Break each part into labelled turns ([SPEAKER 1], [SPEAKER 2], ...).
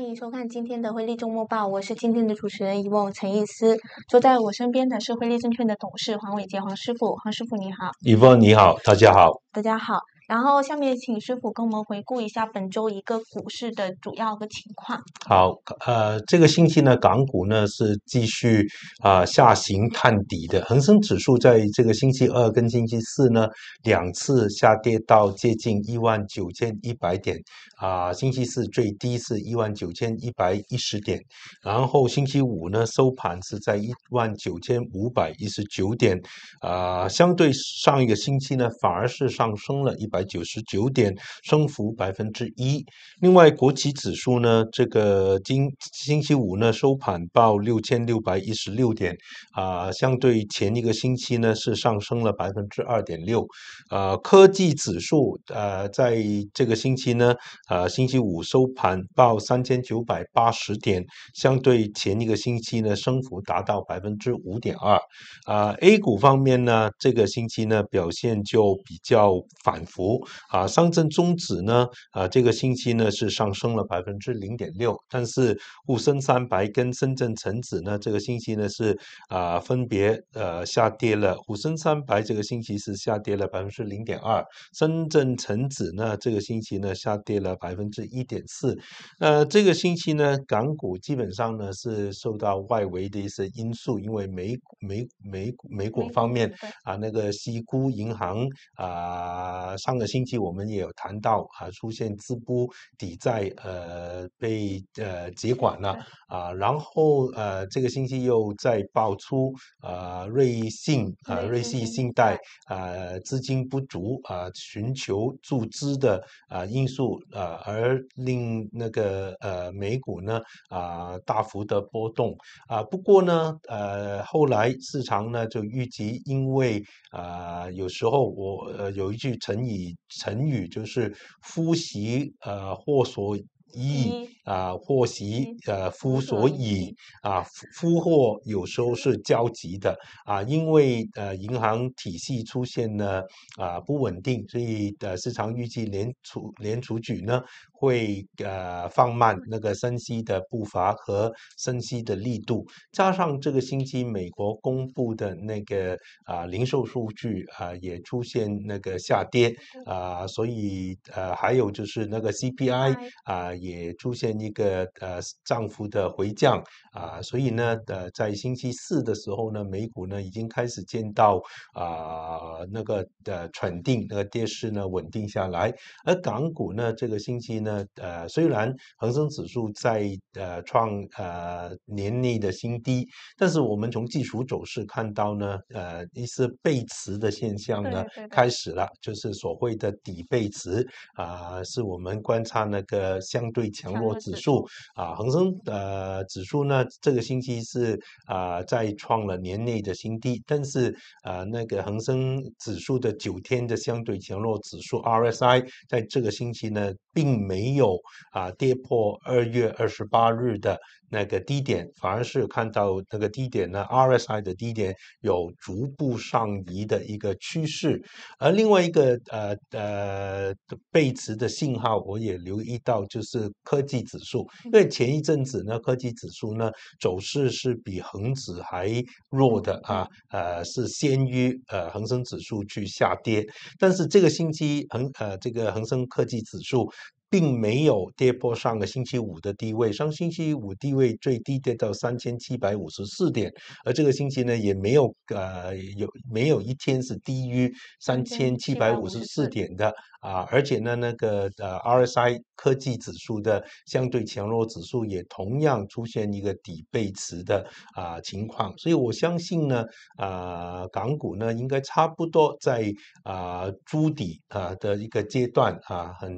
[SPEAKER 1] 欢迎收看今天的汇利周末报，我是今天的主持人一梦陈一思，坐在我身边的是汇利证券的董事黄伟杰，黄师傅，黄师傅你好，
[SPEAKER 2] 一梦你好，大家好，
[SPEAKER 1] 大家好。然后下面请师傅跟我们回顾一下本周一个股市的主要个情况。
[SPEAKER 2] 好，呃，这个星期呢，港股呢是继续啊下行探底的，恒生指数在这个星期二跟星期四呢两次下跌到接近一万九千一百点，啊，星期四最低是一万九千一百一十点，然后星期五呢收盘是在一万九千五百一十九点，啊，相对上一个星期呢反而是上升了一百。九十九点，升幅百分之一。另外，国企指数呢，这个今星期五呢收盘报六千六百一十六点，啊，相对前一个星期呢是上升了百分之二点六。呃，科技指数呃，在这个星期呢，呃，星期五收盘报三千九百八十点，相对前一个星期呢升幅达到百分之五点二。啊，A 股方面呢，这个星期呢表现就比较反复。啊，上证综指呢，啊，这个星期呢是上升了百分之零点六，但是沪深三百跟深圳成指呢，这个星期呢是啊分别呃下跌了，沪深三百这个星期是下跌了百分之零点二，深圳成指呢这个星期呢下跌了百分之一点四，呃，这个星期呢港股基本上呢是受到外围的一些因素，因为美美美美股方面啊那个西沽银行啊上。个星期我们也有谈到啊，出现资不抵债，呃，被呃接管了啊，然后呃，这个星期又在爆出啊，瑞信啊，瑞信信贷啊，资金不足啊，寻求注资的啊因素啊，而令那个呃美股呢啊大幅的波动啊。不过呢呃，后来市场呢就预计，因为啊，有时候我呃有一句成语。以成语就是“夫习呃或所一啊，或许呃，夫所以啊，夫夫或有时候是焦急的啊，因为呃，银行体系出现了啊不稳定，所以呃，市场预计联储联储局呢会呃放慢那个升息的步伐和升息的力度。加上这个星期美国公布的那个啊零售数据啊也出现那个下跌啊，所以呃还有就是那个 CPI 啊。也出现一个呃涨幅的回降啊，所以呢，呃，在星期四的时候呢，美股呢已经开始见到啊那个的喘定，那个跌势呢稳定下来。而港股呢，这个星期呢，呃，虽然恒生指数在呃创呃年内的新低，但是我们从技术走势看到呢，呃，一些背驰的现象呢开始了，就是所谓的底背驰啊，是我们观察那个相。对强弱指数啊，恒生呃指数呢，这个星期是啊再创了年内的新低，但是啊那个恒生指数的九天的相对强弱指数 RSI 在这个星期呢。并没有啊跌破二月二十八日的那个低点，反而是看到那个低点呢，RSI 的低点有逐步上移的一个趋势。而另外一个呃呃背驰的信号，我也留意到，就是科技指数，因为前一阵子呢，科技指数呢走势是比恒指还弱的啊，呃是先于呃恒生指数去下跌。但是这个星期恒呃这个恒生科技指数并没有跌破上个星期五的低位，上星期五低位最低跌到三千七百五十四点，而这个星期呢也没有呃有没有一天是低于三千七百五十四点的啊，而且呢那个呃 RSI。科技指数的相对强弱指数也同样出现一个底背驰的啊情况，所以我相信呢，啊港股呢应该差不多在啊筑底啊的一个阶段啊，很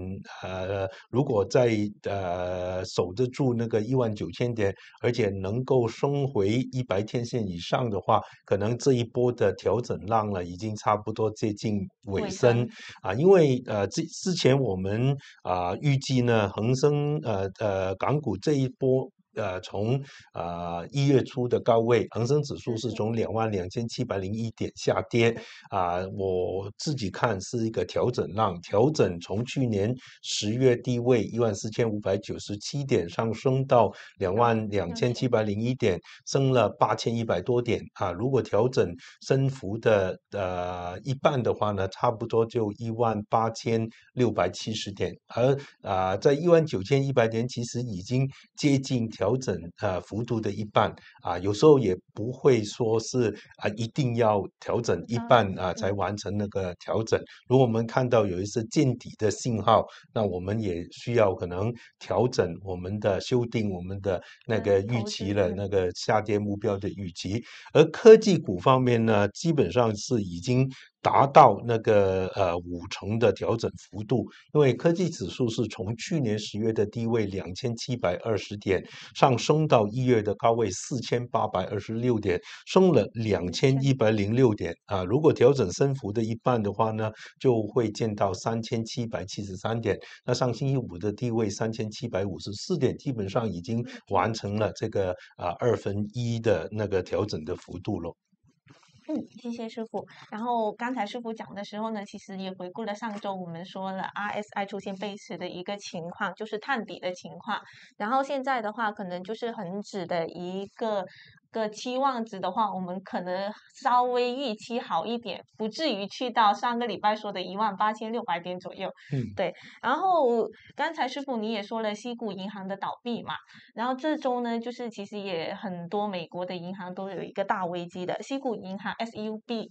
[SPEAKER 2] 呃如果在呃守得住那个一万九千点，而且能够升回一百天线以上的话，可能这一波的调整浪了已经差不多接近尾声啊，因为呃之之前我们啊预计。一呢，恒生呃呃，港股这一波。呃，从啊一月初的高位，恒生指数是从两万两千七百零一点下跌，啊，我自己看是一个调整浪，调整从去年十月低位一万四千五百九十七点上升到两万两千七百零一点，升了八千一百多点啊。如果调整升幅的呃一半的话呢，差不多就一万八千六百七十点，而啊在一万九千一百点其实已经接近。调整呃幅度的一半啊，有时候也不会说是啊，一定要调整一半啊才完成那个调整。如果我们看到有一些见底的信号，那我们也需要可能调整我们的修订我们的那个预期了，那个下跌目标的预期。而科技股方面呢，基本上是已经。达到那个呃五成的调整幅度，因为科技指数是从去年十月的低位两千七百二十点上升到一月的高位四千八百二十六点，升了两千一百零六点啊。如果调整升幅的一半的话呢，就会见到三千七百七十三点。那上星期五的低位三千七百五十四点，基本上已经完成了这个啊二分一的那个调整的幅度喽。
[SPEAKER 1] 嗯，谢谢师傅。然后刚才师傅讲的时候呢，其实也回顾了上周我们说了 R S I 出现背驰的一个情况，就是探底的情况。然后现在的话，可能就是恒指的一个。个期望值的话，我们可能稍微预期好一点，不至于去到上个礼拜说的一万八千六百点左右。嗯，对。然后刚才师傅你也说了，西谷银行的倒闭嘛，然后这周呢，就是其实也很多美国的银行都有一个大危机的，西谷银行 S U B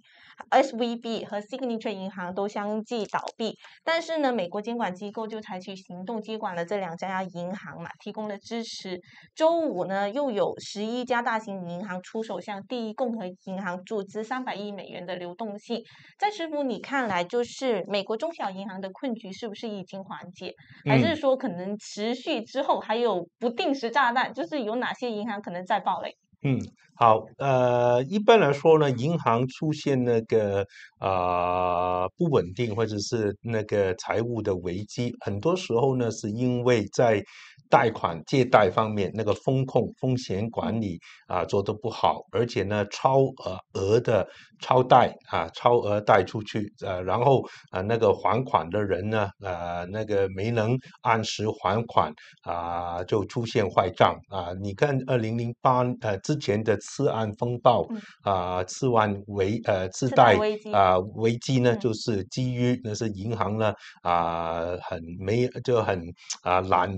[SPEAKER 1] S V B 和 Signature 银行都相继倒闭，但是呢，美国监管机构就采取行动接管了这两家银行嘛，提供了支持。周五呢，又有十一家大型银银行出手向第一共和银行注资三百亿美元的流动性，在师傅你看来，就是美国中小银行的困局是不是已经缓解？还是说可能持续之后还有不定时炸弹？就是有哪些银行可能在爆雷？
[SPEAKER 2] 嗯，好，呃，一般来说呢，银行出现那个啊不稳定或者是那个财务的危机，很多时候呢是因为在。贷款借贷方面，那个风控风险管理啊做得不好，而且呢超额额的超贷啊，超额贷出去，呃，然后啊那个还款的人呢，呃那个没能按时还款啊，就出现坏账啊。你看二零零八呃之前的次案风暴啊，次案危呃次贷啊危机呢，就是基于那是银行呢啊很没就很啊懒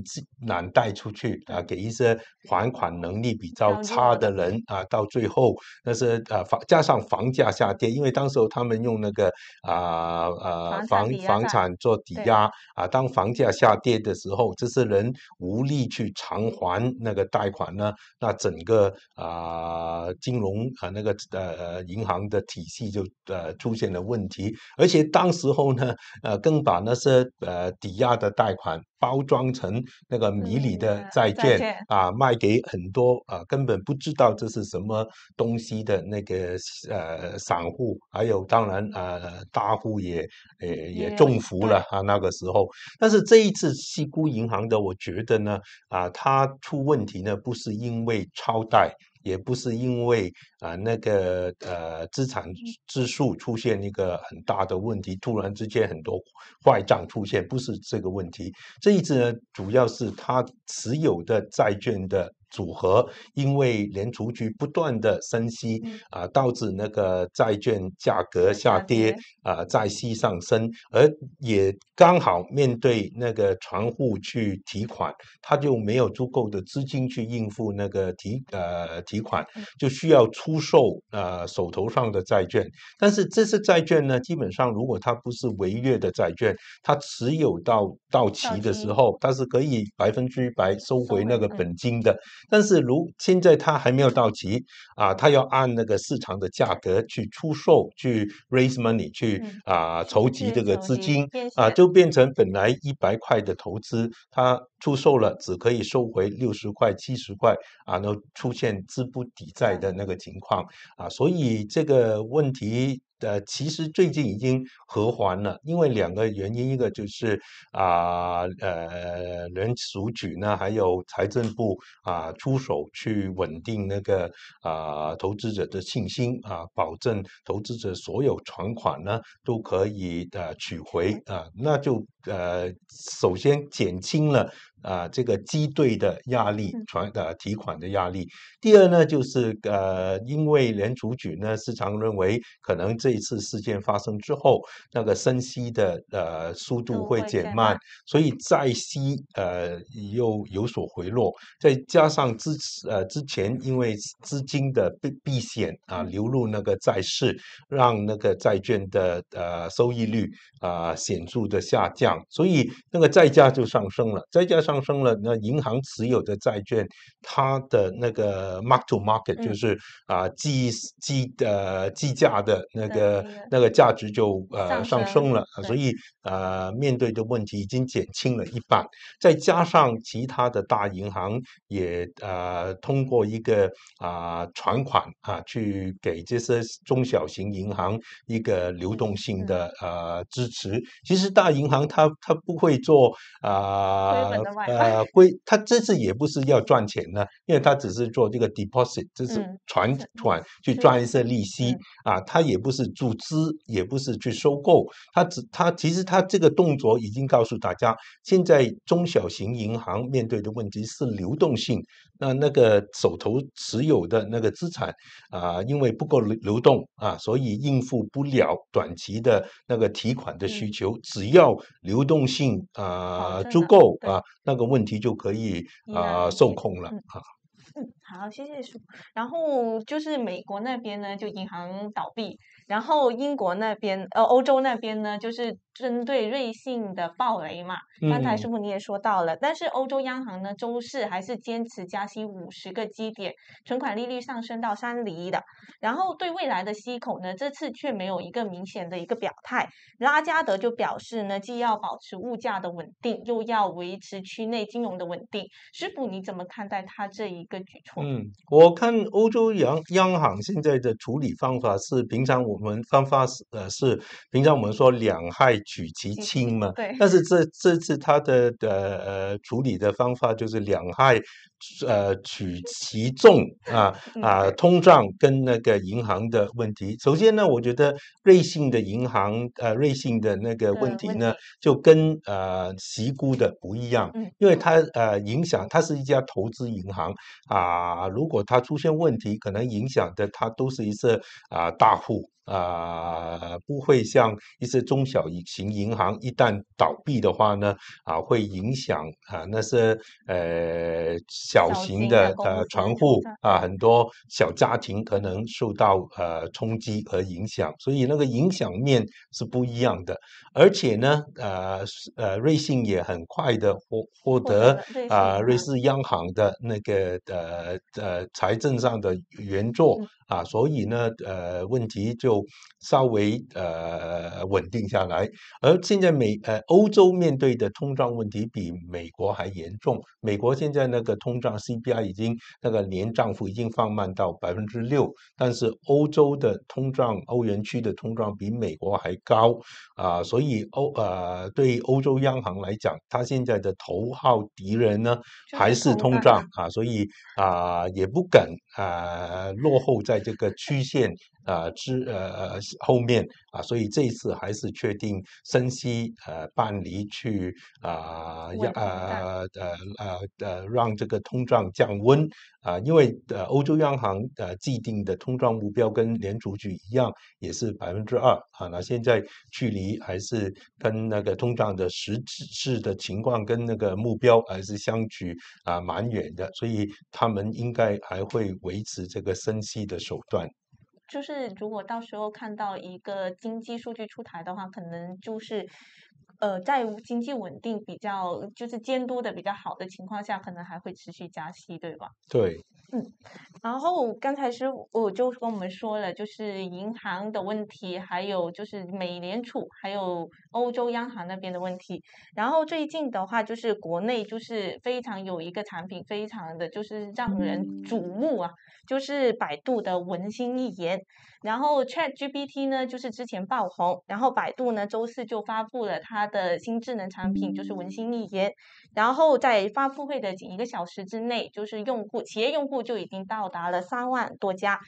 [SPEAKER 2] 懒。贷出去啊，给一些还款能力比较差的人啊，到最后，那些呃房加上房价下跌，因为当时候他们用那个啊啊房房产做抵押啊，当房价下跌的时候，这些人无力去偿还那个贷款呢，那整个啊金融和那个呃银行的体系就呃出现了问题，而且当时候呢，呃更把那些呃抵押的贷款。包装成那个迷你的债券啊，卖给很多啊根本不知道这是什么东西的那个呃散户，还有当然呃大户也也也中伏了啊那个时候。但是这一次西沽银行的，我觉得呢啊，它出问题呢不是因为超贷。也不是因为啊那个呃资产质数出现一个很大的问题，突然之间很多坏账出现，不是这个问题。这一次呢，主要是他持有的债券的。组合，因为联储局不断的升息啊，导致那个债券价格下跌啊，债息上升，而也刚好面对那个船户去提款，他就没有足够的资金去应付那个提呃提款，就需要出售呃手头上的债券。但是这些债券呢，基本上如果它不是违约的债券，它持有到到期的时候，它是可以百分之百收回那个本金的。但是如现在它还没有到期啊，它要按那个市场的价格去出售，去 raise money，去啊筹集这个资金啊，就变成本来一百块的投资，它出售了只可以收回六十块、七十块啊，然后出现资不抵债的那个情况啊，所以这个问题。呃，其实最近已经和缓了，因为两个原因，一个就是啊，呃，人储局呢，还有财政部啊，出手去稳定那个啊投资者的信心啊，保证投资者所有存款呢都可以呃取回啊，那就呃首先减轻了。啊，这个机队的压力，传呃提款的压力。第二呢，就是呃，因为联储局呢，市场认为可能这一次事件发生之后，那个升息的呃速度会减慢，所以债息呃又有所回落。再加上之呃之前因为资金的避避险啊流入那个债市，让那个债券的呃收益率啊显著的下降，所以那个债价就上升了。再加上。上升了，那银行持有的债券，它的那个 mark to market 就是啊计计呃计价的那个那个价值就呃上升了，所以呃面对的问题已经减轻了一半。再加上其他的大银行也呃通过一个啊存款啊去给这些中小型银行一个流动性的呃支持。其实大银行它它不会做啊。呃，归他这次也不是要赚钱的，因为他只是做这个 deposit，就是存款去赚一些利息啊。他也不是注资，也不是去收购，他只他其实他这个动作已经告诉大家，现在中小型银行面对的问题是流动性。那那个手头持有的那个资产，啊，因为不够流流动啊，所以应付不了短期的那个提款的需求。只要流动性啊足够啊，那个问题就可以啊受控了啊。
[SPEAKER 1] 好，谢谢师傅。然后就是美国那边呢，就银行倒闭，然后英国那边呃，欧洲那边呢，就是针对瑞信的暴雷嘛。刚才师傅你也说到了，但是欧洲央行呢，周四还是坚持加息五十个基点，存款利率上升到三厘的。然后对未来的息口呢，这次却没有一个明显的一个表态。拉加德就表示呢，既要保持物价的稳定，又要维持区内金融的稳定。师傅你怎么看待他这一个举措？
[SPEAKER 2] 嗯，我看欧洲央央行现在的处理方法是，平常我们方法是呃是平常我们说两害取其轻嘛，对。但是这这次它的呃呃处理的方法就是两害呃取其重啊 啊，通胀跟那个银行的问题。首先呢，我觉得瑞信的银行呃瑞信的那个问题呢，就跟呃席姑的不一样，因为它呃影响它是一家投资银行啊。啊，如果它出现问题，可能影响的它都是一些啊大户啊，不会像一些中小型银行一旦倒闭的话呢，啊，会影响啊那些呃小型的呃船户啊，很多小家庭可能受到呃冲击和影响，所以那个影响面是不一样的。而且呢，呃呃，瑞信也很快的获获得啊瑞士央行的那个呃。呃，财政上的援助啊，所以呢，呃，问题就稍微呃稳定下来。而现在美呃欧洲面对的通胀问题比美国还严重。美国现在那个通胀 CPI 已经那个年涨幅已经放慢到百分之六，但是欧洲的通胀，欧元区的通胀比美国还高啊。所以欧呃，对欧洲央行来讲，它现在的头号敌人呢还是通胀啊。所以啊。啊，也不敢啊落后在这个区县。啊，之呃后面啊，所以这一次还是确定升息，呃，办理去啊央啊呃呃呃，让这个通胀降温啊，因为呃欧洲央行呃既定的通胀目标跟联储局一样也是百分之二啊，那现在距离还是跟那个通胀的实质的情况跟那个目标还是相距啊蛮远的，所以他们应该还会维持这个升息的手段。
[SPEAKER 1] 就是如果到时候看到一个经济数据出台的话，可能就是，呃，在经济稳定比较就是监督的比较好的情况下，可能还会持续加息，对吧？对。嗯，然后刚才是我就跟我们说了，就是银行的问题，还有就是美联储，还有欧洲央行那边的问题。然后最近的话，就是国内就是非常有一个产品，非常的就是让人瞩目啊，就是百度的文心一言。然后 Chat GPT 呢，就是之前爆红，然后百度呢，周四就发布了它的新智能产品，就是文心一言。然后在发布会的仅一个小时之内，就是用户企业用户。就已经到达了三万多家，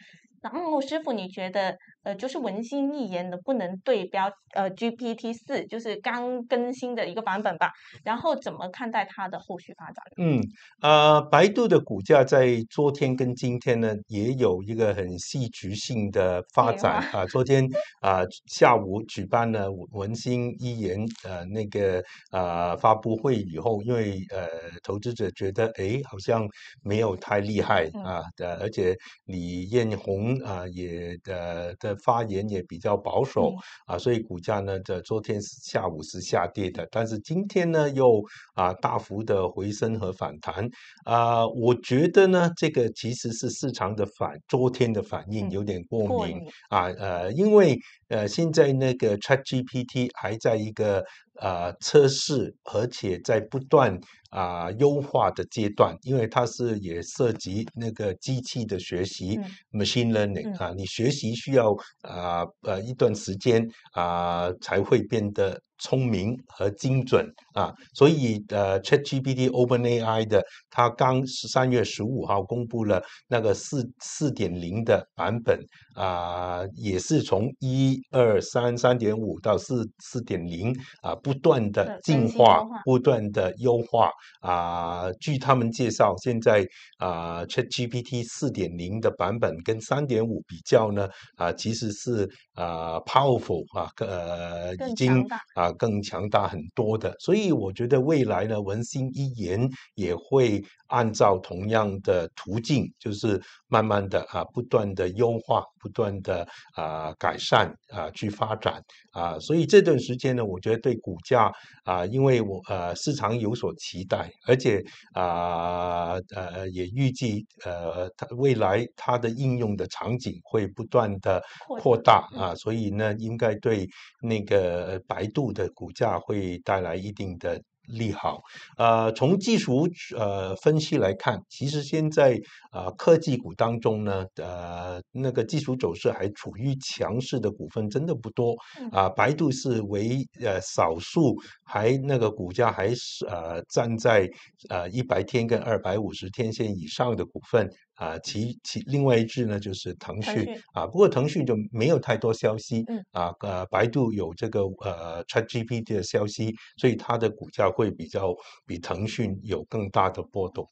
[SPEAKER 1] 然后师傅你觉得？呃，就是文心一言能不能对标呃 GPT 四，就是刚更新的一个版本吧？然后怎么看待它的后续发展？
[SPEAKER 2] 嗯，呃，百度的股价在昨天跟今天呢，也有一个很戏剧性的发展啊。昨天啊下午举办了文心一言呃那个呃发布会以后，因为呃投资者觉得哎好像没有太厉害啊，而且李彦宏啊也呃的。发言也比较保守啊，所以股价呢在昨天是下午是下跌的，但是今天呢又啊大幅的回升和反弹啊，我觉得呢这个其实是市场的反昨天的反应有点过敏啊呃，因为呃现在那个 ChatGPT 还在一个呃，测试，而且在不断。啊，优化的阶段，因为它是也涉及那个机器的学习 （machine learning） 啊，你学习需要啊呃一段时间啊，才会变得聪明和精准啊。所以呃，ChatGPT OpenAI 的它刚三月十五号公布了那个四四点零的版本啊，也是从一二三三点五到四四点零啊，不断的进化，不断的优化。啊，据他们介绍，现在啊，Chat GPT 四点零的版本跟三点五比较呢，啊，其实是啊，powerful 啊，呃，已经啊，更强大很多的。所以我觉得未来呢，文心一言也会按照同样的途径，就是慢慢的啊，不断的优化，不断的啊，改善啊，去发展啊。所以这段时间呢，我觉得对股价啊，因为我呃，市场有所期。代，而且啊呃也预计呃它未来它的应用的场景会不断的扩大啊，所以呢应该对那个百度的股价会带来一定的。利好，呃，从技术呃分析来看，其实现在呃科技股当中呢，呃，那个技术走势还处于强势的股份真的不多，啊，百度是唯呃少数还那个股价还是呃站在呃一百天跟二百五十天线以上的股份。啊，其其另外一只呢，就是腾讯啊，不过腾讯就没有太多消息，啊，呃，百度有这个呃 ChatGPT 的消息，所以它的股价会比较比腾讯有更大的波动。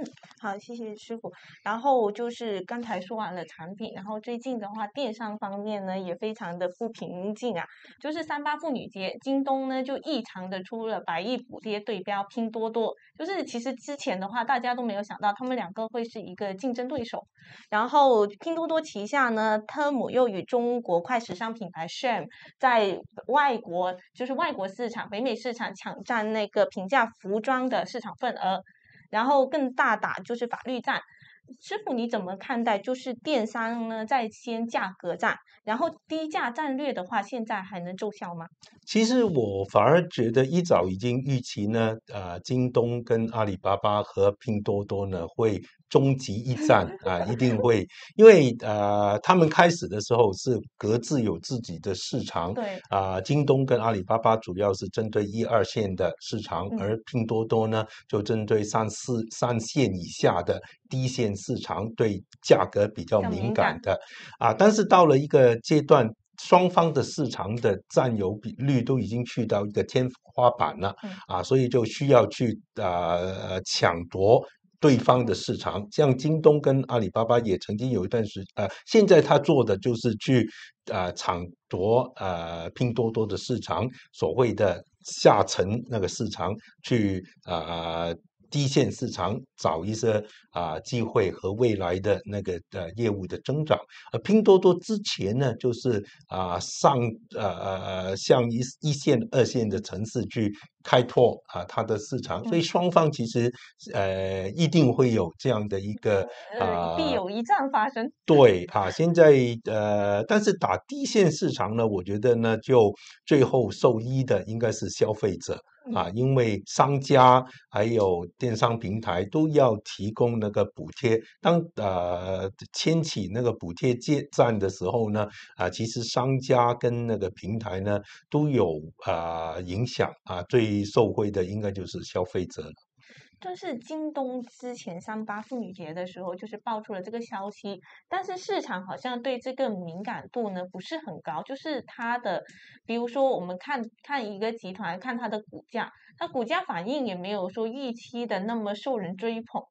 [SPEAKER 1] 嗯，好，谢谢师傅。然后就是刚才说完了产品，然后最近的话，电商方面呢也非常的不平静啊。就是三八妇女节，京东呢就异常的出了百亿补贴，对标拼多多。就是其实之前的话，大家都没有想到他们两个会是一个竞争对手。然后拼多多旗下呢 t e m 又与中国快时尚品牌 s h a m n 在外国，就是外国市场、北美市场抢占那个平价服装的市场份额。然后更大打就是法律战，师傅你怎么看待？就是电商呢在先价格战，然后低价战略的话，现在还能奏效吗？
[SPEAKER 2] 其实我反而觉得一早已经预期呢，呃，京东跟阿里巴巴和拼多多呢会。终极一战啊，一定会，因为呃，他们开始的时候是各自有自己的市场，对啊，京东跟阿里巴巴主要是针对一二线的市场，而拼多多呢就针对三四三线以下的低线市场，对价格比较敏感的啊。但是到了一个阶段，双方的市场的占有比率都已经去到一个天花板了啊，所以就需要去呃抢夺。对方的市场，像京东跟阿里巴巴也曾经有一段时，呃，现在他做的就是去啊抢夺啊拼多多的市场，所谓的下沉那个市场去啊。低线市场找一些啊机会和未来的那个呃业务的增长，而拼多多之前呢，就是啊上呃呃呃向一一线二线的城市去开拓啊它的市场，所以双方其实呃一定会有这样的一个啊必有
[SPEAKER 1] 一战发生。
[SPEAKER 2] 对啊，现在呃，但是打低线市场呢，我觉得呢，就最后受益的应该是消费者。啊，因为商家还有电商平台都要提供那个补贴，当呃牵起那个补贴结站的时候呢，啊，其实商家跟那个平台呢都有啊影响啊，最受惠的应该就是消费者了。
[SPEAKER 1] 就是京东之前三八妇女节的时候，就是爆出了这个消息，但是市场好像对这个敏感度呢不是很高，就是它的，比如说我们看看一个集团看它的股价，它股价反应也没有说预期的那么受人追捧。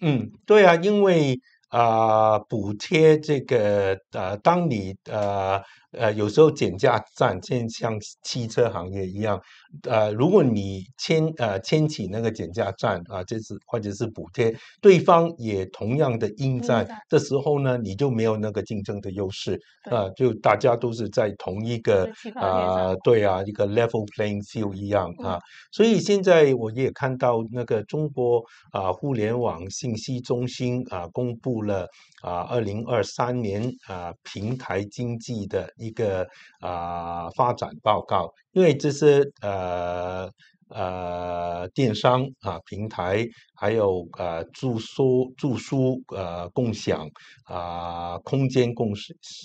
[SPEAKER 2] 嗯，对啊，因为啊补贴这个呃，当你呃。呃，有时候减价战，像汽车行业一样，呃，如果你签呃签起那个减价战啊，这是或者是补贴，对方也同样的应战，这时候呢，你就没有那个竞争的优势啊，就大家都是在同一个啊，对啊，一个 level playing field 一样啊，所以现在我也看到那个中国啊互联网信息中心啊公布了。啊，二零二三年啊，平台经济的一个啊发展报告，因为这是呃。呃，电商啊，平台还有呃，住宿、住宿呃，共享啊，空间共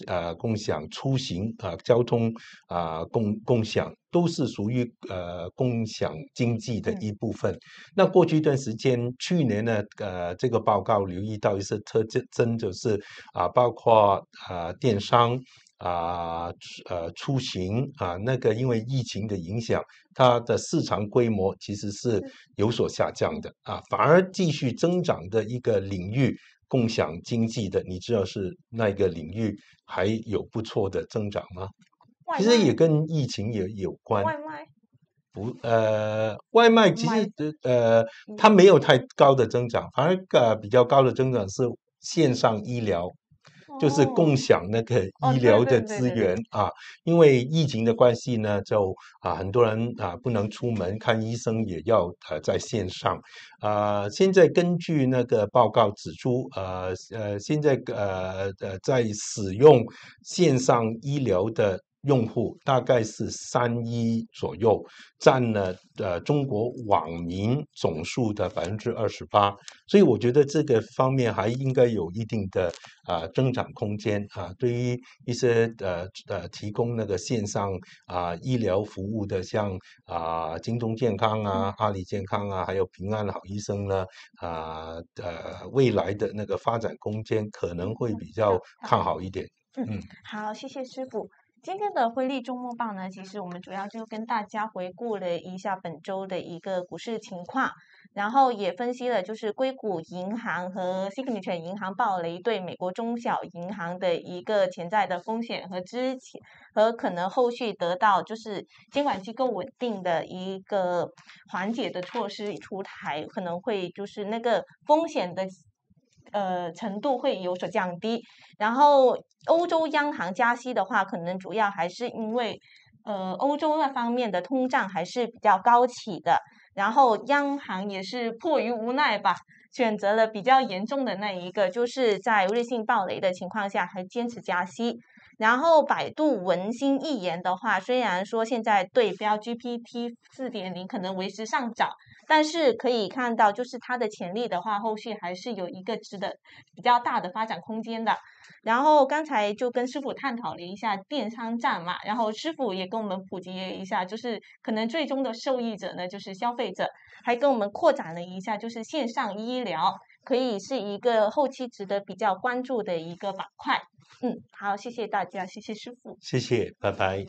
[SPEAKER 2] 呃，共享出行啊，交通啊，共共享都是属于呃，共享经济的一部分。那过去一段时间，去年呢，呃，这个报告留意到一些特征，就是啊，包括啊，电商。啊，呃，出行啊，那个因为疫情的影响，它的市场规模其实是有所下降的啊。反而继续增长的一个领域，共享经济的，你知道是那个领域还有不错的增长吗？其实也跟疫情也有关。外卖不，呃，外卖其实呃，它没有太高的增长，反而呃比较高的增长是线上医疗。就是共享那个医疗的资源啊，因为疫情的关系呢，就啊很多人啊不能出门看医生，也要呃在线上啊。现在根据那个报告指出，呃呃，现在呃呃在使用线上医疗的。用户大概是三亿左右，占了呃中国网民总数的百分之二十八，所以我觉得这个方面还应该有一定的啊增长空间啊。对于一些呃呃提供那个线上啊医疗服务的，像啊京东健康啊、阿里健康啊，还有平安好医生呢，啊呃未来的那个发展空间可能会比较看好一点。
[SPEAKER 1] 嗯，好，谢谢师傅。今天的辉利周末报呢，其实我们主要就跟大家回顾了一下本周的一个股市情况，然后也分析了就是硅谷银行和 Signature 银行暴雷对美国中小银行的一个潜在的风险和之前和可能后续得到就是监管机构稳定的一个缓解的措施出台，可能会就是那个风险的。呃，程度会有所降低。然后，欧洲央行加息的话，可能主要还是因为，呃，欧洲那方面的通胀还是比较高起的。然后，央行也是迫于无奈吧，选择了比较严重的那一个，就是在瑞信暴雷的情况下还坚持加息。然后，百度文心一言的话，虽然说现在对标 G P T 四点零可能为时尚早，但是可以看到，就是它的潜力的话，后续还是有一个值得比较大的发展空间的。然后刚才就跟师傅探讨了一下电商战嘛，然后师傅也跟我们普及了一下，就是可能最终的受益者呢就是消费者，还跟我们扩展了一下，就是线上医疗。可以是一个后期值得比较关注的一个板块，嗯，好，谢谢大家，谢谢师
[SPEAKER 2] 傅，谢谢，拜拜。